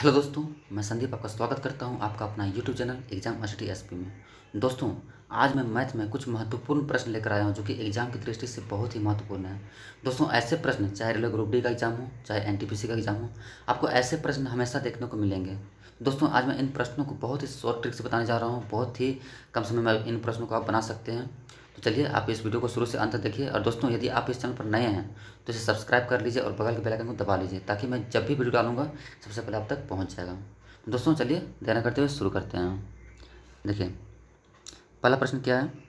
Hello दोस्तों मैं संदीप आपका स्वागत करता हूं आपका अपना YouTube channel exam S P में दोस्तों आज मैं मैथ में कुछ महत्वपूर्ण प्रश्न लेकर आया हूं जो कि एग्जाम की दृष्टि से बहुत ही महत्वपूर्ण है दोस्तों ऐसे प्रश्न चाहे रेलवे ग्रुप डी का एग्जाम हो चाहे सी का एग्जाम हो आपको ऐसे प्रश्न हमेशा देखने को मिलेंगे दोस्तों आज मैं इन प्रश्नों को बहुत ही शॉर्ट ट्रिक से बताने जा रहा हूँ बहुत ही कम समय में इन प्रश्नों को आप बना सकते हैं तो चलिए आप इस वीडियो को शुरू से अंत तक देखिए और दोस्तों यदि आप इस चैनल पर नए हैं तो इसे सब्सक्राइब कर लीजिए और बगल के बेलाइकन को दबा लीजिए ताकि मैं जब भी वीडियो डालूंगा सबसे पहले आप तक पहुँच जाएगा तो दोस्तों चलिए देना करते हुए शुरू करते हैं देखिए पहला प्रश्न क्या है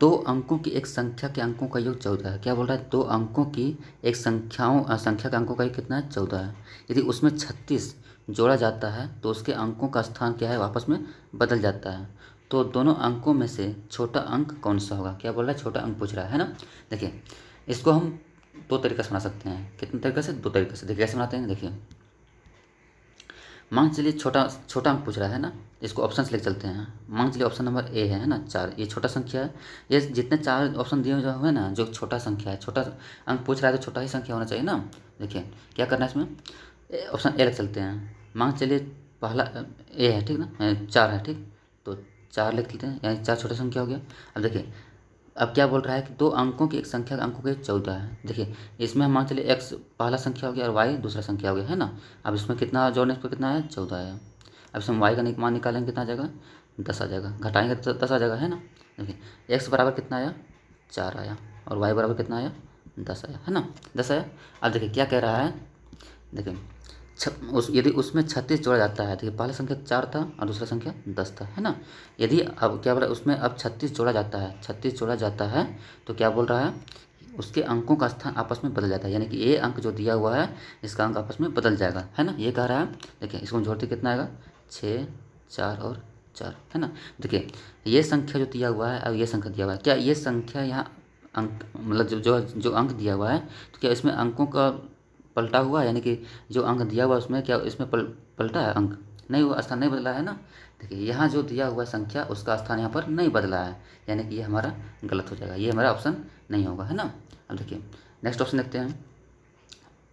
दो अंकों की एक संख्या के अंकों का योग चौदह है क्या बोल रहा है दो अंकों की एक संख्याओं संख्या के अंकों का योग कितना है चौदह है यदि उसमें छत्तीस जोड़ा जाता है तो उसके अंकों का स्थान क्या है वापस में बदल जाता है तो दोनों अंकों में से छोटा अंक कौन सा होगा क्या बोल रहा है छोटा अंक पूछ रहा है ना देखिए इसको हम दो तरीके से बना सकते हैं कितने तरीके से दो तरीके से देखिए कैसे बनाते हैं देखिए मांग चलिए छोटा छोटा अंक पूछ रहा है ना इसको ऑप्शन से लेकर चलते हैं मांग चलिए ऑप्शन नंबर ए है ना चार ये छोटा संख्या है ये जितने चार ऑप्शन दिए हुए हैं ना जो छोटा संख्या है छोटा अंक पूछ रहा है तो छोटा ही संख्या होना चाहिए ना देखिए क्या करना है इसमें ऑप्शन ए लेकर चलते हैं मांग चलिए पहला ए है ठीक ना चार है ठीक तो चार लिख लेते हैं यानी चार छोटा संख्या हो गया अब देखिए अब क्या बोल रहा है कि दो अंकों की एक संख्या अंकों के चौदह है देखिए इसमें हम मान चलिए एक्स पहला संख्या हो गया और वाई दूसरा संख्या हो गया है ना अब इसमें कितना जोड़ने पर कितना है चौदह है अब इसमें वाई का मान निकालेंगे कितना आ जाएगा दस आ जाएगा घटाएंगे तो दस आ जाएगा है ना देखिए एक्स बराबर कितना आया चार आया और वाई बराबर कितना आया दस आया है ना दस आया अब देखिए क्या कह रहा है देखिए उस यदि उसमें छत्तीस जोड़ा जाता है तो पहला संख्या चार था और दूसरा संख्या दस था है ना यदि अब क्या बोल रहा है उसमें अब छत्तीस जोड़ा जाता है छत्तीस जोड़ा जाता है तो क्या बोल रहा है उसके अंकों का स्थान आपस में बदल जाता है यानी कि ये अंक जो दिया हुआ है इसका अंक आपस में बदल जाएगा है ना ये कह रहा है देखिए इसको जोड़ते कितना आएगा छः चार और चार है ना देखिए ये संख्या जो दिया हुआ है अब ये संख्या दिया हुआ है क्या ये संख्या यहाँ अंक मतलब जो जो जो अंक दिया हुआ है तो क्या इसमें अंकों का पलटा हुआ यानी कि जो अंक दिया हुआ उसमें क्या इसमें पल, पलटा है अंक नहीं हुआ स्थान नहीं बदला है ना देखिए यहाँ जो दिया हुआ संख्या उसका स्थान यहाँ पर नहीं बदला है यानी कि ये हमारा गलत हो जाएगा ये हमारा ऑप्शन नहीं होगा है ना अब देखिए नेक्स्ट ऑप्शन देखते हैं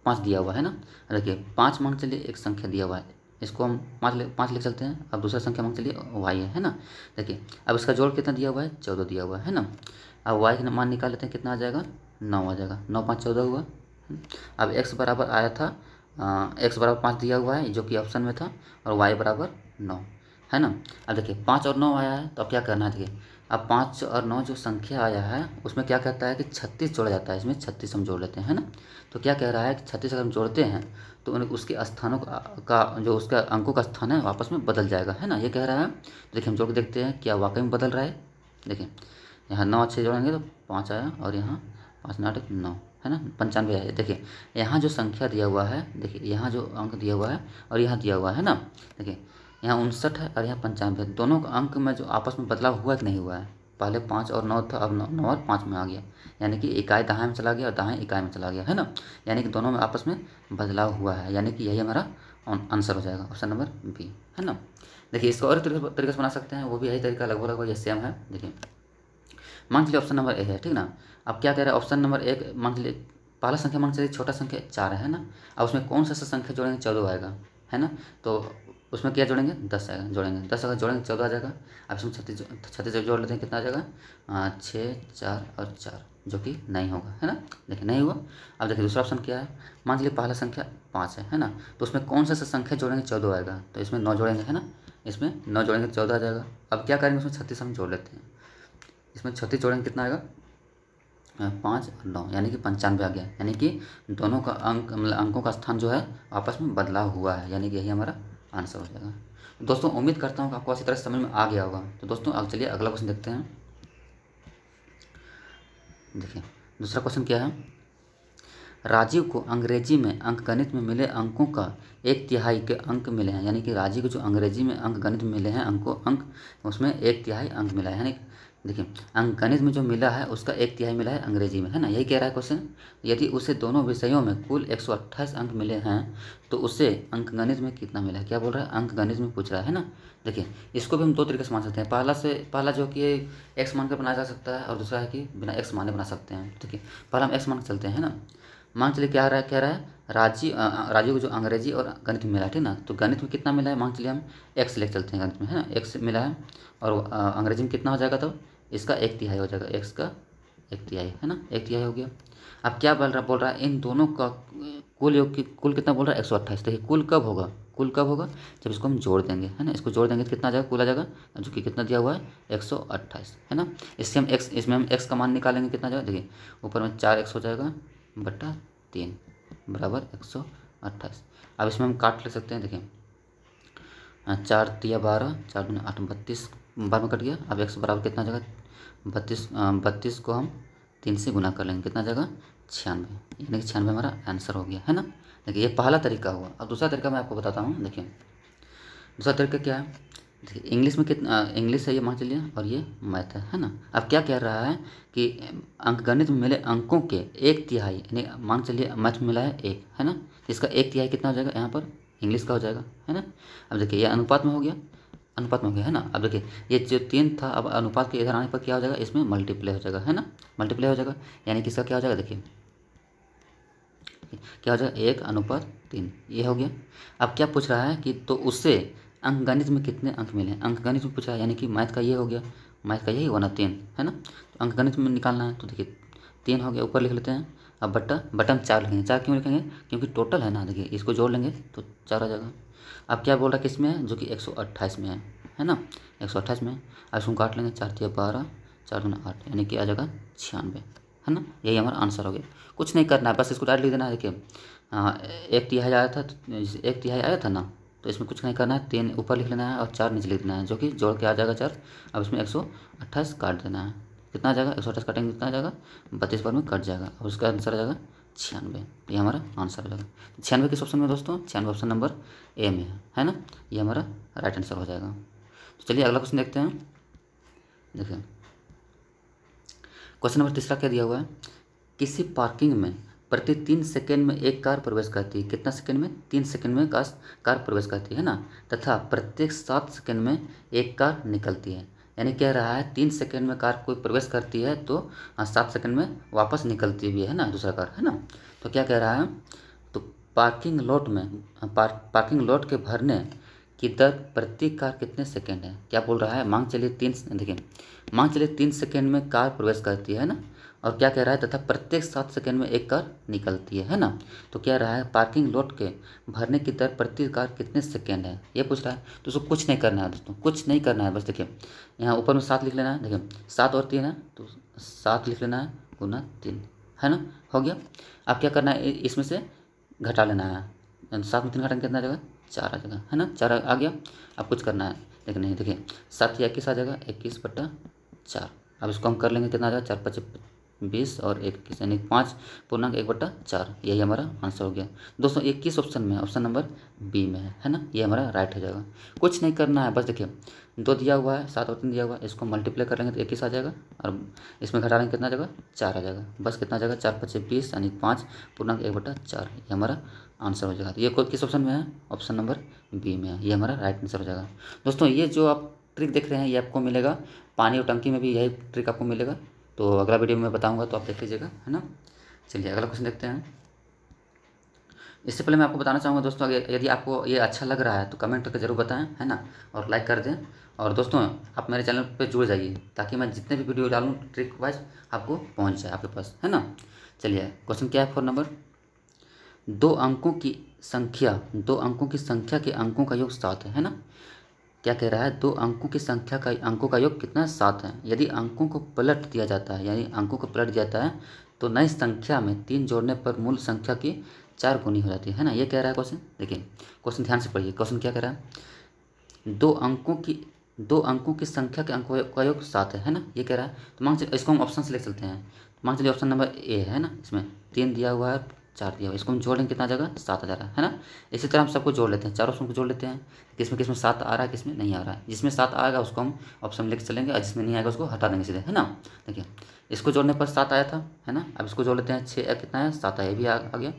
पाँच दिया हुआ है ना देखिए पाँच मांग चलिए एक संख्या दिया हुआ है इसको हम पाँच ले पाँच लिख सकते हैं अब दूसरा संख्या मांग चलिए वाई है है ना देखिए अब इसका जोड़ कितना दिया हुआ है चौदह दिया हुआ है ना अब वाई का मान निकाल लेते हैं कितना आ जाएगा नौ आ जाएगा नौ पाँच चौदह हुआ अब एक्स बराबर आया था एक्स बराबर पाँच दिया हुआ है जो कि ऑप्शन में था और वाई बराबर नौ है ना अब देखिए पाँच और नौ आया है तो अब क्या करना है देखिए अब पाँच और नौ जो संख्या आया है उसमें क्या कहता है कि छत्तीस जोड़ा जाता है इसमें छत्तीस हम जोड़ लेते हैं है ना तो क्या कह रहा है कि छत्तीस अगर हम जोड़ते हैं तो उन उसके स्थानों का जो उसका अंकों का स्थान है वापस में बदल जाएगा है ना ये कह रहा है तो देखिए हम जोड़ के देखते हैं क्या वाकई में बदल रहा है देखिए यहाँ नौ अच्छे जोड़ेंगे तो पाँच आया और यहाँ पाँच नाटक नौ है ना पंचानवे है देखिए यहाँ जो संख्या दिया हुआ है देखिए यहाँ जो अंक दिया हुआ है और यहाँ दिया हुआ है ना देखिए यहाँ उनसठ है और यहाँ पंचानवे दोनों का अंक में जो आपस में बदलाव हुआ कि नहीं हुआ है पहले पाँच और नौ था अब नौ, नौ और पाँच में आ गया यानी कि इकाई दहाई में चला गया और दहाई इकाई में चला गया है ना यानी कि दोनों में आपस में बदलाव हुआ है यानी कि यही हमारा आंसर हो जाएगा ऑप्शन नंबर बी है ना देखिए इसको और तरीके से बना सकते हैं वो भी यही तरीका लगभग लगभग यह सेम है देखिए मान लीजिए ऑप्शन नंबर ए है ठीक ना अब क्या कह रहे हैं ऑप्शन नंबर एक मान लीजिए पहला संख्या मान चलिए छोटा संख्या चार है ना अब उसमें कौन सा ऐसा संख्या जोड़ेंगे चौदह आएगा है ना तो उसमें क्या जोड़ेंगे दस आएगा जोड़ेंगे दस अगर जोड़ेंगे चौदह आ जाएगा अब इसमें छत्तीस छत्तीस जोड़ लेते हैं कितना आ जाएगा छः चार और चार जो कि नहीं होगा है ना देखिए नहीं हुआ अब देखिए दूसरा ऑप्शन क्या है मान लीजिए पहला संख्या पाँच है है ना तो उसमें कौन सा सा संख्या जोड़ेंगे चौदह आएगा तो इसमें नौ जोड़ेंगे है ना इसमें नौ जोड़ेंगे चौदह आ जाएगा अब क्या करेंगे उसमें छत्तीस हम जोड़ लेते हैं इसमें छत्तीस चौड़ंग कितना आएगा पाँच और नौ यानी कि पंचानवे आ गया यानी कि दोनों का अंक मतलब अंकों का स्थान जो है आपस में बदलाव हुआ है यानी कि यही हमारा आंसर हो जाएगा तो दोस्तों उम्मीद करता हूँ कि आपको अच्छी तरह समझ में आ गया होगा तो दोस्तों अब चलिए अगला क्वेश्चन देखते हैं देखिए दूसरा क्वेश्चन क्या है राजीव को अंग्रेजी में अंक गणित में मिले अंकों का एक तिहाई के अंक मिले हैं यानी कि राजीव को जो अंग्रेजी में अंक गणित में मिले हैं अंकों अंक उसमें एक तिहाई अंक मिला है यानी देखिए अंकगणित में जो मिला है उसका एक तिहाई मिला है अंग्रेजी में है ना यही कह रहा है क्वेश्चन यदि उसे दोनों विषयों में कुल एक अंक मिले हैं तो उसे अंकगणित में कितना मिला है क्या बोल रहा है अंकगणित में पूछ रहा है ना देखिए इसको भी हम दो तरीके से मान सकते हैं पहला से पहला जो कि एक्स मान कर बनाया जा सकता है और दूसरा है कि बिना एक्स माने बना सकते हैं ठीक है पहला हम एक्स मान चलते हैं ना मान चलिए क्या रहा है कह रहा है राजी राजू को जो अंग्रेजी और गणित में मिला ठीक ना तो गणित में कितना मिला है मान चलिए हम एक्स लेकर चलते हैं गणित में है ना एक्स मिला है और अंग्रेजी में कितना हो जाएगा तब तो? इसका एक तिहाई हो जाएगा एक्स का एक तिहाई है ना एक तिहाई हो गया अब क्या बोल रहा बोल रहा है इन दोनों का कुल योग की कुल कितना बोल रहा है एक सौ अट्ठाईस देखिए कुल कब होगा कुल कब होगा जब इसको हम जोड़ देंगे है ना इसको जोड़ देंगे तो कितना आ जाएगा कुल आ जाएगा जो कि कितना दिया हुआ है एक सौ अट्ठाईस है ना इससे हम एक्स इसमें हम एक्स का मान निकालेंगे कितना जाएगा देखिए ऊपर में चार एक्स हो जाएगा बट्टा तीन बराबर एक सौ अट्ठाईस अब इसमें हम काट ले सकते हैं देखिए हाँ, चार तिया बारह चार दूनी आठ बत्तीस बार में कट गया अब एक्स बराबर कितना जगह बत्तीस बत्तीस को हम तीन से गुना कर लेंगे कितना जगह छियानवे यानी कि छियानवे हमारा आंसर हो गया है ना देखिए ये पहला तरीका हुआ अब दूसरा तरीका मैं आपको बताता हूँ देखिए दूसरा तरीका क्या है देखिए इंग्लिश में कितना इंग्लिश है ये मान चलिए और ये मैथ है है ना अब क्या कह रहा है कि अंक गणित में मिले अंकों के एक तिहाई यानी मान चलिए मैथ में मिला है एक है ना इसका एक तिहाई कितना हो जाएगा यहाँ पर इंग्लिश का हो जाएगा है ना अब देखिए ये अनुपात में हो गया अनुपात में हो गया है ना अब देखिए ये जो तीन था अब अनुपात के इधर आने पर क्या हो जाएगा इसमें मल्टीप्लाई हो जाएगा है ना मल्टीप्लाई हो जाएगा यानी कि इसका क्या हो जाएगा देखिए क्या हो जाएगा एक अनुपात तीन ये हो गया अब क्या पूछ रहा है कि तो उससे अंक गणित में कितने अंक मिले अंक गणित में पूछा है यानी कि मैथ का ये हो गया मैथ का यही होना तीन है ना तो अंक गणित में निकालना है तो देखिए तीन हो गया ऊपर लिख लेते हैं अब बट्टा बटन चार लिखेंगे चार क्यों लिखेंगे क्योंकि टोटल है ना देखिए इसको जोड़ लेंगे तो चार आ जाएगा अब क्या बोल रहा है किस में है जो कि एक सौ अट्ठाईस में है है ना एक सौ अट्ठाईस में अब इसको काट लेंगे चार तीन बारह चार दो आठ यानी कि आ जाएगा छियानवे है ना यही हमारा आंसर हो गया कुछ नहीं करना है बस इसको डायरेक्ट लिख देना है देखिए एक तिहाई आया था तो एक तिहाई आया था ना तो इसमें कुछ नहीं करना है तीन ऊपर लिख लेना है और चार नीचे लिख देना है जो कि जोड़ के आ जाएगा चार अब इसमें एक सौ अट्ठाईस काट देना है कितना आ जाएगा एक सौ अट्ठाईस काटेंगे कितना आ जाएगा बत्तीस बार में कट जाएगा अब उसका आंसर आ जाएगा छियानवे ये हमारा आंसर हो जाएगा छियानवे किस ऑप्शन में दोस्तों छियानवे ऑप्शन नंबर ए में है है ना ये हमारा राइट आंसर हो जाएगा तो चलिए अगला क्वेश्चन देखते हैं देखिए क्वेश्चन नंबर तीसरा क्या दिया हुआ है किसी पार्किंग में प्रति तीन सेकेंड में एक कार प्रवेश करती है कितना सेकेंड में तीन सेकेंड में कार प्रवेश करती है ना तथा प्रत्येक सात सेकेंड में एक कार निकलती है यानी कह रहा है तीन सेकंड में कार कोई प्रवेश करती है तो हाँ, सात सेकंड में वापस निकलती भी है ना दूसरा कार है ना तो क्या कह रहा है तो पार्किंग लॉट में हाँ, पार, पार्किंग लॉट के भरने की दर प्रति कार कितने सेकेंड है क्या बोल रहा है मांग चलिए तीन देखिए मांग चलिए तीन सेकेंड में कार प्रवेश करती है ना और क्या कह रहा है तथा प्रत्येक सात सेकेंड में एक कार निकलती है है ना तो क्या रहा है पार्किंग लॉट के भरने की दर प्रति कार कितने सेकेंड है ये पूछ रहा है तो उसको कुछ नहीं करना है दोस्तों कुछ नहीं करना है बस देखिए यहाँ ऊपर में सात लिख लेना है देखिए सात और तीन है तो सात लिख लेना है गुना तीन है ना हो गया अब क्या करना है इसमें से घटा लेना है सात में तीन घटा कितना जगह चार आ जाएगा है ना चार आ गया अब कुछ करना है लेकिन नहीं देखिए सात या इक्कीस आ जाएगा इक्कीस बट्टा चार अब इसको हम कर लेंगे कितना आ जाएगा चार पच्चीस बीस और इक्कीस यानी पाँच पूर्णांक एक बट्टा चार यही हमारा आंसर हो गया दोस्तों ये किस ऑप्शन में ऑप्शन नंबर बी में है है ना ये हमारा राइट हो जाएगा कुछ नहीं करना है बस देखिए दो दिया हुआ है सात और तीन दिया हुआ है इसको मल्टीप्लाई कर लेंगे तो इक्कीस आ जाएगा और इसमें घटा लेंगे कितना जगह चार आ जाएगा बस कितना जाएगा चार पच्चीस बीस यानी पाँच पूर्णांक एक बट्टा चार ये हमारा आंसर हो जाएगा तो ये किस ऑप्शन में है ऑप्शन नंबर बी में है ये हमारा राइट आंसर हो जाएगा दोस्तों ये जो आप ट्रिक देख रहे हैं ये आपको मिलेगा पानी और टंकी में भी यही ट्रिक आपको मिलेगा तो अगला वीडियो में बताऊँगा तो आप देख लीजिएगा है ना चलिए अगला क्वेश्चन देखते हैं इससे पहले मैं आपको बताना चाहूँगा दोस्तों यदि आपको ये अच्छा लग रहा है तो कमेंट करके जरूर बताएं है ना और लाइक कर दें और दोस्तों आप मेरे चैनल पर जुड़ जाइए ताकि मैं जितने भी वीडियो डालूँ ट्रिक वाइज आपको पहुँच जाए आपके पास है ना चलिए क्वेश्चन क्या है फोर नंबर दो अंकों की संख्या दो अंकों की संख्या के अंकों का योग सात है ना क्या कह रहा है दो अंकों की संख्या का अंकों का योग कितना सात है यदि अंकों को पलट दिया जाता है यानी अंकों को पलट दिया जाता है तो नई संख्या में तीन जोड़ने पर मूल संख्या की चार गुनी हो जाती है ना ये कह रहा है क्वेश्चन देखिए क्वेश्चन ध्यान से पढ़िए क्वेश्चन क्या कह रहा है दो अंकों की दो अंकों की संख्या के अंकों का योग सात है है ना ये कह रहा है तो मान चलिए इसको हम ऑप्शन से ले चलते हैं मान चलिए ऑप्शन नंबर ए है ना इसमें तीन दिया हुआ है चार दिया हुआ इसको हम जोड़ेंगे कितना जगह सात हज़ार है ना इसी तरह हम सबको जोड़ लेते हैं चारों ऑप्शन को जोड़ लेते हैं किसमें किसमें सात आ रहा है किसमें नहीं आ रहा है जिसमें सात आएगा उसको हम ऑप्शन लेकर चलेंगे और जिसमें नहीं आएगा उसको हटा देंगे सीधे है ना देखिए इसको जोड़ने पर सात आया था है ना अब इसको जोड़ लेते हैं छः कितना है सात आया भी आ, गया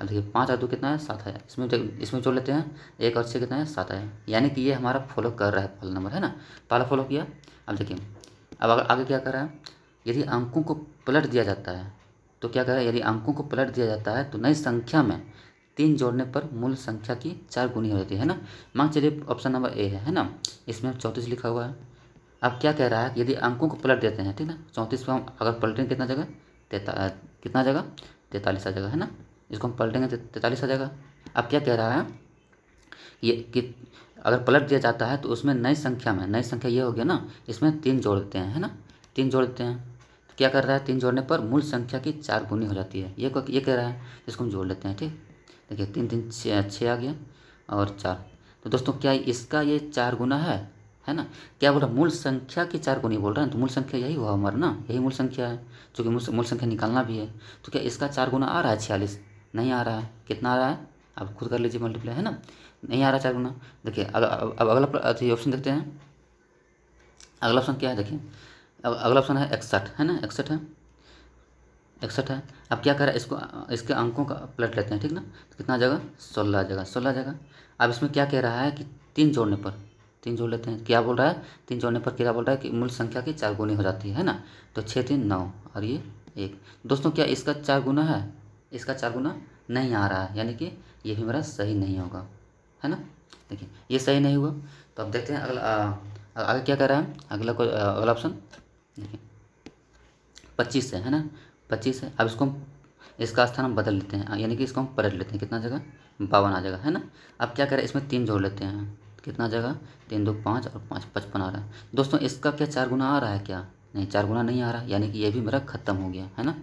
अब देखिए पाँच आ दो कितना है सात आया इसमें इसमें जोड़ लेते हैं एक और छः कितना है सात आया यानी कि ये हमारा फॉलो कर रहा है फॉलो नंबर है ना पहला फॉलो किया अब देखिए अब आगे क्या कर रहा है यदि अंकों को पलट दिया जाता है तो क्या है यदि अंकों को पलट दिया जाता है तो नई संख्या में तीन जोड़ने पर मूल संख्या की चार गुनी हो जाती है ना मान चलिए ऑप्शन नंबर ए है है ना इसमें चौंतीस लिखा हुआ है अब क्या कह रहा है यदि अंकों को पलट देते हैं ठीक ना चौंतीस को हम अगर पलटेंगे कितना जगह तैता कितना जगह तैंतालीस आ जगह है ना इसको हम पलटेंगे तो तैंतालीस आ जगह अब क्या कह रहा है ये कि अगर पलट दिया जाता है तो उसमें नई संख्या में नई संख्या ये हो गया ना इसमें तीन जोड़ देते हैं है ना तीन जोड़ देते हैं क्या कर रहा है तीन जोड़ने पर मूल संख्या की चार गुनी हो जाती है ये ये कह रहा है इसको हम जोड़ लेते हैं ठीक देखिए तीन तीन छः आ गया और चार तो दोस्तों क्या इसका ये चार गुना है है ना क्या बोल रहा मूल संख्या की चार गुनी बोल रहा है तो मूल संख्या यही हुआ हमारा ना यही मूल संख्या है चूँकि मूल संख्या निकालना भी है तो क्या इसका चार गुना आ रहा है छियालीस नहीं आ रहा है कितना आ रहा है आप खुद कर लीजिए मल्टीप्लाई है ना नहीं आ रहा चार गुना देखिए अब अगला ऑप्शन तो देखते हैं अगला ऑप्शन क्या है देखिए अब अगला ऑप्शन है इकसठ है ना इकसठ है इकसठ है अब क्या करें इसको इसके अंकों का प्लट लेते हैं ठीक ना तो कितना जगह सोलह जगह सोलह जगह अब इसमें क्या कह रहा है कि तीन जोड़ने पर तीन जोड़ लेते हैं क्या बोल रहा है तीन जोड़ने पर क्या बोल रहा है कि मूल संख्या की चार गुनी हो जाती है ना तो छः तीन नौ और ये एक दोस्तों क्या इसका चार गुना है इसका चार गुना नहीं आ रहा है यानी कि ये भी मेरा सही नहीं होगा है ना देखिए ये सही नहीं हुआ तो अब देखते हैं अगला आगे क्या कह रहा है अगला को अगला ऑप्शन नहीं पच्चीस है है ना पच्चीस है अब इसको हम इसका स्थान हम बदल लेते हैं यानी कि इसको हम पलट लेते हैं कितना जगह बावन आ जाएगा है ना अब क्या करें इसमें तीन जोड़ लेते हैं कितना जगह तीन दो पाँच और पाँच पचपन आ रहा है दोस्तों इसका क्या चार गुना आ रहा है क्या नहीं चार गुना नहीं आ रहा यानी कि ये भी मेरा ख़त्म हो गया है ना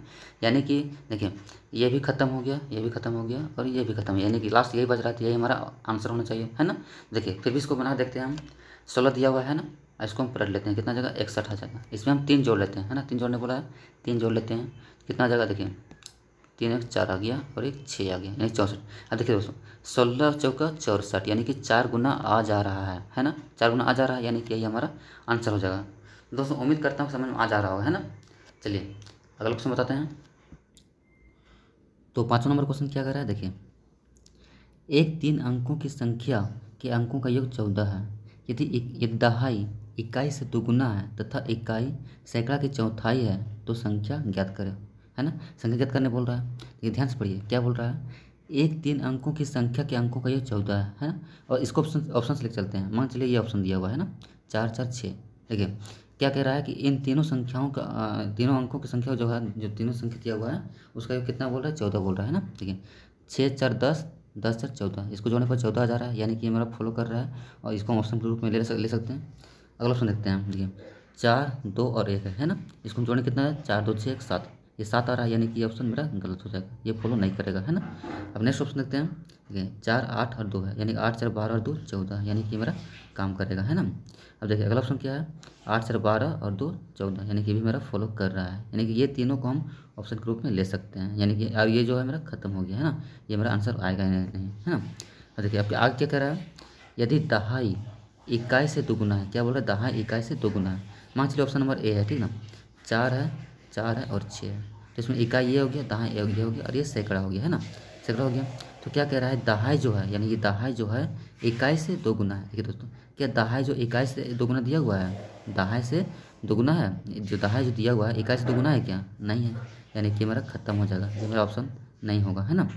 यानी कि देखिए ये भी ख़त्म हो गया ये भी ख़त्म हो गया और ये भी ख़त्म यानी कि लास्ट यही बच रहा था यही हमारा आंसर होना चाहिए है ना देखिए फिर भी इसको बना देखते हैं हम सोलह दिया हुआ है ना इसको हम पलट लेते हैं कितना जगह इकसठ आ जाएगा इसमें हम तीन जोड़ लेते हैं है ना तीन जोड़ने बोला है तीन जोड़ लेते हैं कितना जगह देखिए तीन एक चार आ गया और एक छः आ गया यानी चौंसठ अब देखिए दोस्तों सोलह चौका चौसठ यानी कि चार गुना आ जा रहा है है ना चार गुना आ जा रहा है यानी कि यही हमारा आंसर हो जाएगा दोस्तों उम्मीद करता हूँ समझ में आ जा रहा होगा है ना चलिए अगला क्वेश्चन बताते हैं तो पाँचवा नंबर क्वेश्चन क्या कर रहा है देखिए एक तीन अंकों की संख्या के अंकों का योग चौदह है यदि एक दहाई इकाई से दोगुना है तथा इकाई सैकड़ा की चौथाई है तो संख्या ज्ञात करें है ना संख्या ज्ञात करने बोल रहा है ये ध्यान से पढ़िए क्या बोल रहा है एक तीन अंकों की संख्या के अंकों का ये चौदह है है ना और इसको ऑप्शन ऑप्शन से लेकर चलते हैं मान चलिए ये ऑप्शन दिया हुआ है ना चार चार छः देखिए क्या कह रहा है कि इन तीनों संख्याओं का तीनों अंकों की संख्या जो है जो तीनों संख्या दिया हुआ है उसका ये कितना बोल रहा है चौदह बोल रहा है ना ठीक है छः चार दस दस चार चौदह इसको जोड़ने पर चौदह हज़ार है यानी कि ये मेरा फॉलो कर रहा है और इसको ऑप्शन के रूप में ले ले सकते हैं अगला ऑप्शन देखते हैं देखिए चार दो और एक है है ना इसको जोड़ने कितना है चार दो छः एक सात ये सात आ रहा है यानी कि ये ऑप्शन मेरा गलत हो जाएगा ये फॉलो नहीं करेगा है ना अब नेक्स्ट ऑप्शन देखते हैं देखिए चार आठ और दो है यानी कि आठ चार बारह और दो चौदह यानी कि मेरा काम करेगा है ना अब देखिए अगला ऑप्शन क्या है आठ चार बारह और दो चौदह यानी कि भी मेरा फॉलो कर रहा है यानी कि ये तीनों को हम ऑप्शन के रूप में ले सकते हैं यानी कि अब ये जो है मेरा खत्म हो गया है ना ये मेरा आंसर आएगा नहीं है ना देखिए आपके आग क्या कह रहा है यदि दहाई इक्कीस से दोगुना है क्या बोल रहा है दहाई इक्कीस से दोगुना है मान चलिए ऑप्शन नंबर ए है ठीक ना चार है चार है और छः है तो इसमें इकाई ये हो गया दहाई ये हो गया और ये सैकड़ा हो गया है ना सैकड़ा हो गया तो क्या कह रहा है दहाई जो है यानी कि दहाई जो है इक्कीस से है ठीक है देखिए दोस्तों क्या दहाई जो इक्कीस से दोगुना दिया हुआ है दहाई से दोगुना है जो दहाई जो दिया हुआ है इक्कीस से दोगुना है क्या नहीं है यानी कि मेरा खत्म हो जाएगा ये मेरा ऑप्शन नहीं होगा है ना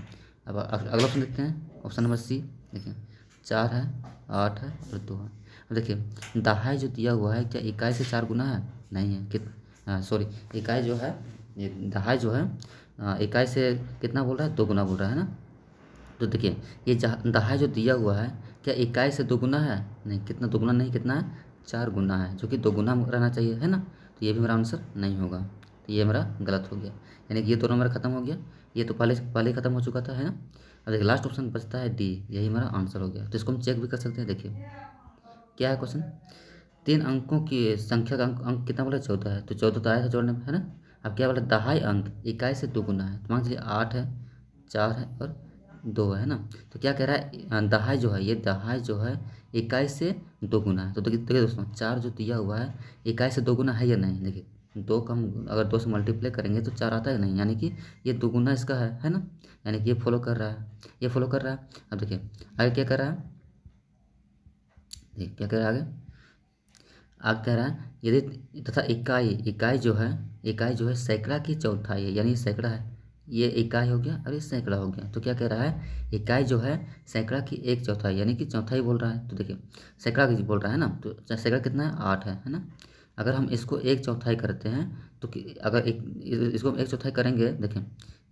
अब अगला ऑप्शन देखते हैं ऑप्शन नंबर सी देखिए चार है आठ है और दो है देखिए दहाई जो दिया हुआ है क्या इकाई से चार गुना है नहीं है कित सॉरी हाँ, इकाई जो है ये दहाई जो है हाँ, इकाई से कितना बोल रहा है दो गुना बोल रहा है ना तो देखिए ये दहाई जो दिया हुआ है क्या इकाई से दो गुना है नहीं कितना दो गुना नहीं कितना है चार गुना है जो कि दो गुना रहना चाहिए है ना तो ये भी मेरा आंसर नहीं होगा तो ये मेरा गलत हो गया यानी कि ये दोनों मेरा खत्म हो गया ये तो पहले पहले ख़त्म हो चुका था है ना अब देखिए लास्ट ऑप्शन बचता है डी यही मेरा आंसर हो गया तो इसको हम चेक भी कर सकते हैं देखिए क्या है क्वेश्चन तीन अंकों की संख्या का अंक, अंक कितना बोला चौदह है तो चौदह तो आया था जोड़ने में है ना अब क्या बोला दहाई अंक इक्कीस से दोगुना है तो मान लीजिए आठ है चार है और दो है ना तो क्या कह रहा है हाँ, दहाई जो है ये दहाई जो है इक्कीस से दो गुना है तो देखिए देखिए दोस्तों चार जो दिया हुआ है इक्कीस से दो गुना है या नहीं देखिए दो का हम अगर दो से मल्टीप्लाई करेंगे तो चार आता है नहीं यानी कि ये दोगुना इसका है है ना यानी कि ये फॉलो कर रहा है ये फॉलो कर रहा है अब देखिए आगे क्या कर रहा है देखिए क्या कह रहा है आगे कह रहा है यदि तथा इकाई इकाई जो है इकाई जो है सैकड़ा की चौथाई है यानी सैकड़ा है ये इकाई हो गया और ये सैकड़ा हो गया तो क्या कह रहा है इकाई जो है सैकड़ा की एक चौथाई यानी कि चौथाई बोल रहा है तो देखिए सैकड़ा की बोल रहा है ना तो सैकड़ा कितना है आठ है है ना अगर हम इसको एक चौथाई करते हैं तो अगर एक इसको हम एक चौथाई करेंगे देखें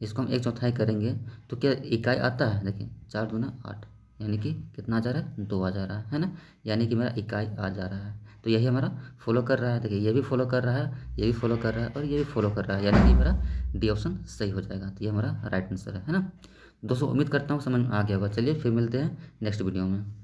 इसको हम एक चौथाई करेंगे तो क्या इकाई आता है देखें चार दो ना आठ यानी कि कितना आ जा रहा है दो आ जा रहा है है ना यानी कि मेरा इकाई आ जा रहा है तो यही हमारा फॉलो कर रहा है देखिए ये भी फॉलो कर रहा है ये भी फॉलो कर रहा है और ये भी फॉलो कर रहा है यानी कि मेरा डी ऑप्शन सही हो जाएगा तो ये हमारा राइट आंसर है है ना दोस्तों उम्मीद करता हूँ समझ में आ गया होगा चलिए फिर मिलते हैं नेक्स्ट वीडियो में